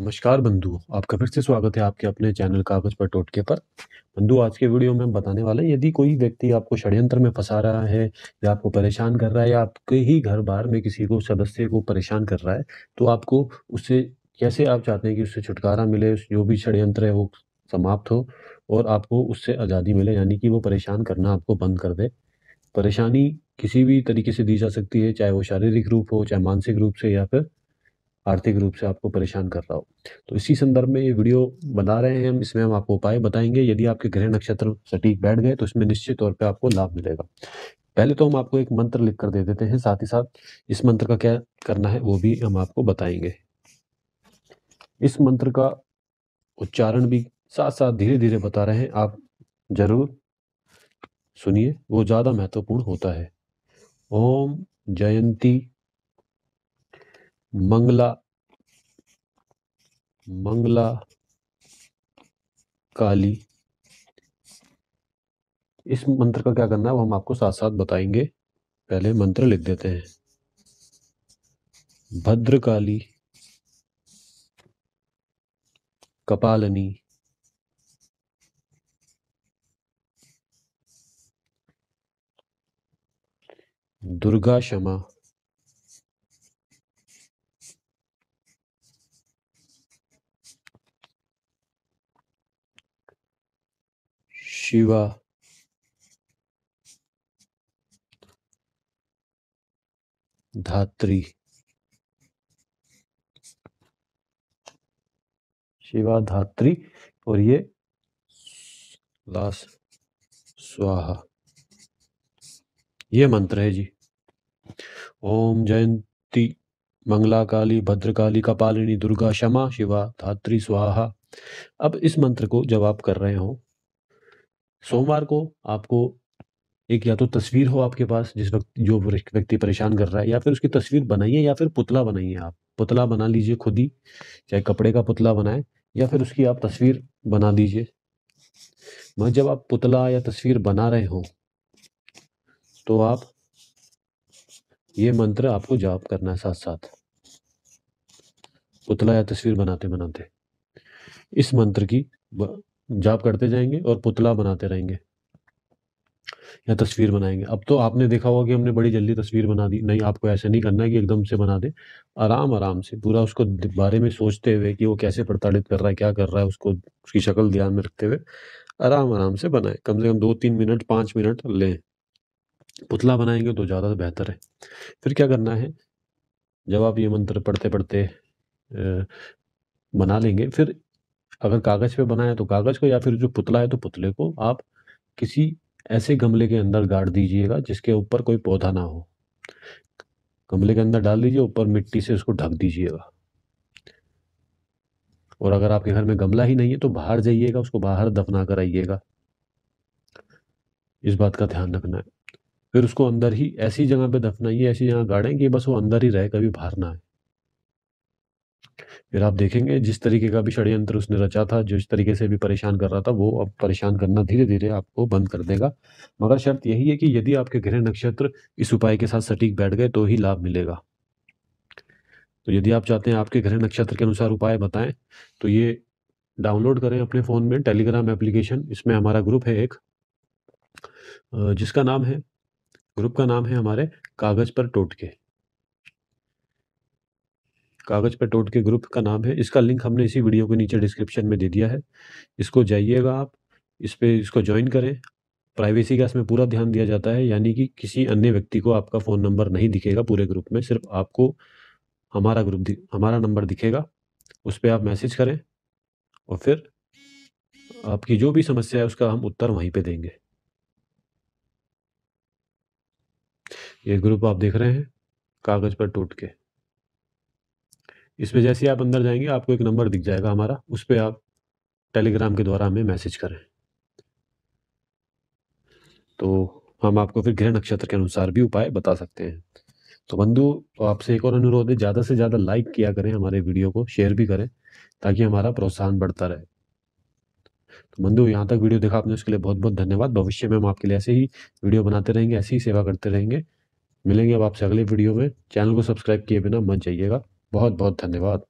नमस्कार बंधु आपका फिर से स्वागत है आपके अपने चैनल कागज पर टोटके पर बंधु आज के वीडियो में हम बताने वाले यदि कोई व्यक्ति आपको षड्यंत्र में फंसा रहा है या आपको परेशान कर रहा है या आपके ही घर बार में किसी को सदस्य को परेशान कर रहा है तो आपको उससे कैसे आप चाहते हैं कि उससे छुटकारा मिले जो भी षड्यंत्र है वो समाप्त हो और आपको उससे आज़ादी मिले यानी कि वो परेशान करना आपको बंद कर दे परेशानी किसी भी तरीके से दी जा सकती है चाहे वो शारीरिक रूप हो चाहे मानसिक रूप से या फिर आर्थिक रूप से आपको परेशान कर रहा हो तो इसी संदर्भ में ये वीडियो बना रहे हैं हम इसमें हम आपको उपाय बताएंगे यदि आपके ग्रह नक्षत्र सटीक बैठ गए तो इसमें निश्चित तौर पर आपको लाभ मिलेगा पहले तो हम आपको एक मंत्र लिख कर दे देते हैं साथ ही साथ इस मंत्र का क्या करना है वो भी हम आपको बताएंगे इस मंत्र का उच्चारण भी साथ साथ धीरे धीरे बता रहे हैं आप जरूर सुनिए वो ज़्यादा महत्वपूर्ण होता है ओम जयंती मंगला मंगला काली इस मंत्र का क्या करना है वो हम आपको साथ साथ बताएंगे पहले मंत्र लिख देते हैं भद्रकाली कपालनी दुर्गा क्षमा Shiva धात्री शिवा धात्री और ये लास स्वाहा ये मंत्र है जी ओम जयंती मंगला काली भद्रकाली कपालिनी दुर्गा क्षमा शिवा धात्री स्वाहा अब इस मंत्र को जवाब कर रहे हो सोमवार को आपको एक या तो तस्वीर हो आपके पास जिस वक्त जो व्यक्ति परेशान कर रहा है या फिर उसकी तस्वीर बनाइए या फिर पुतला बनाइए आप पुतला बना लीजिए खुद ही चाहे कपड़े का पुतला बनाए या फिर उसकी आप तस्वीर बना दीजिए मगर जब आप पुतला या तस्वीर बना रहे हो तो आप ये मंत्र आपको जाप करना है साथ साथ पुतला या तस्वीर बनाते बनाते इस मंत्र की जाप करते जाएंगे और पुतला बनाते रहेंगे या तस्वीर बनाएंगे अब तो आपने देखा होगा कि हमने बड़ी जल्दी तस्वीर बना दी नहीं आपको ऐसा नहीं करना है कि एकदम से बना दे आराम आराम से पूरा उसको बारे में सोचते हुए कि वो कैसे प्रताड़ित कर रहा है क्या कर रहा है उसको उसकी शक्ल ध्यान में रखते हुए आराम आराम से बनाए कम से कम दो तीन मिनट पाँच मिनट लें पुतला बनाएंगे तो ज़्यादा बेहतर है फिर क्या करना है जब आप ये मंत्र पढ़ते पढ़ते बना लेंगे फिर अगर कागज़ पे बना है तो कागज़ को या फिर जो पुतला है तो पुतले को आप किसी ऐसे गमले के अंदर गाड़ दीजिएगा जिसके ऊपर कोई पौधा ना हो गमले के अंदर डाल दीजिए ऊपर मिट्टी से उसको ढक दीजिएगा और अगर आपके घर में गमला ही नहीं है तो बाहर जाइएगा उसको बाहर दफना कर आइएगा इस बात का ध्यान रखना है फिर उसको अंदर ही ऐसी जगह पे दफनाइए ऐसी जगह गाड़ें कि बस वो अंदर ही रहे कभी बाहर ना आए फिर आप देखेंगे जिस तरीके का भी षड्यंत्र उसने रचा था जिस तरीके से भी परेशान कर रहा था वो अब परेशान करना धीरे धीरे आपको बंद कर देगा मगर शर्त यही है कि यदि आपके गृह नक्षत्र इस उपाय के साथ सटीक बैठ गए तो ही लाभ मिलेगा तो यदि आप चाहते हैं आपके गृह नक्षत्र के अनुसार उपाय बताएं तो ये डाउनलोड करें अपने फ़ोन में टेलीग्राम एप्लीकेशन इसमें हमारा ग्रुप है एक जिसका नाम है ग्रुप का नाम है हमारे कागज़ पर टोटके कागज़ पर टोट के ग्रुप का नाम है इसका लिंक हमने इसी वीडियो के नीचे डिस्क्रिप्शन में दे दिया है इसको जाइएगा आप इस पर इसको ज्वाइन करें प्राइवेसी का इसमें पूरा ध्यान दिया जाता है यानी कि किसी अन्य व्यक्ति को आपका फ़ोन नंबर नहीं दिखेगा पूरे ग्रुप में सिर्फ आपको हमारा ग्रुप हमारा नंबर दिखेगा उस पर आप मैसेज करें और फिर आपकी जो भी समस्या है उसका हम उत्तर वहीं पे देंगे ये ग्रुप आप देख रहे हैं कागज़ पर टूट के इस पर जैसे आप अंदर जाएंगे आपको एक नंबर दिख जाएगा हमारा उस पर आप टेलीग्राम के द्वारा हमें मैसेज करें तो हम आपको फिर ग्रह नक्षत्र के अनुसार भी उपाय बता सकते हैं तो बंधु तो आपसे एक और अनुरोध है ज़्यादा से ज़्यादा लाइक किया करें हमारे वीडियो को शेयर भी करें ताकि हमारा प्रोत्साहन बढ़ता रहे तो बंधु यहाँ तक वीडियो देखा आपने उसके लिए बहुत बहुत धन्यवाद भविष्य में हम आपके लिए ऐसे ही वीडियो बनाते रहेंगे ऐसी ही सेवा करते रहेंगे मिलेंगे अब आपसे अगले वीडियो में चैनल को सब्सक्राइब किए बिना मत जाइएगा बहुत बहुत धन्यवाद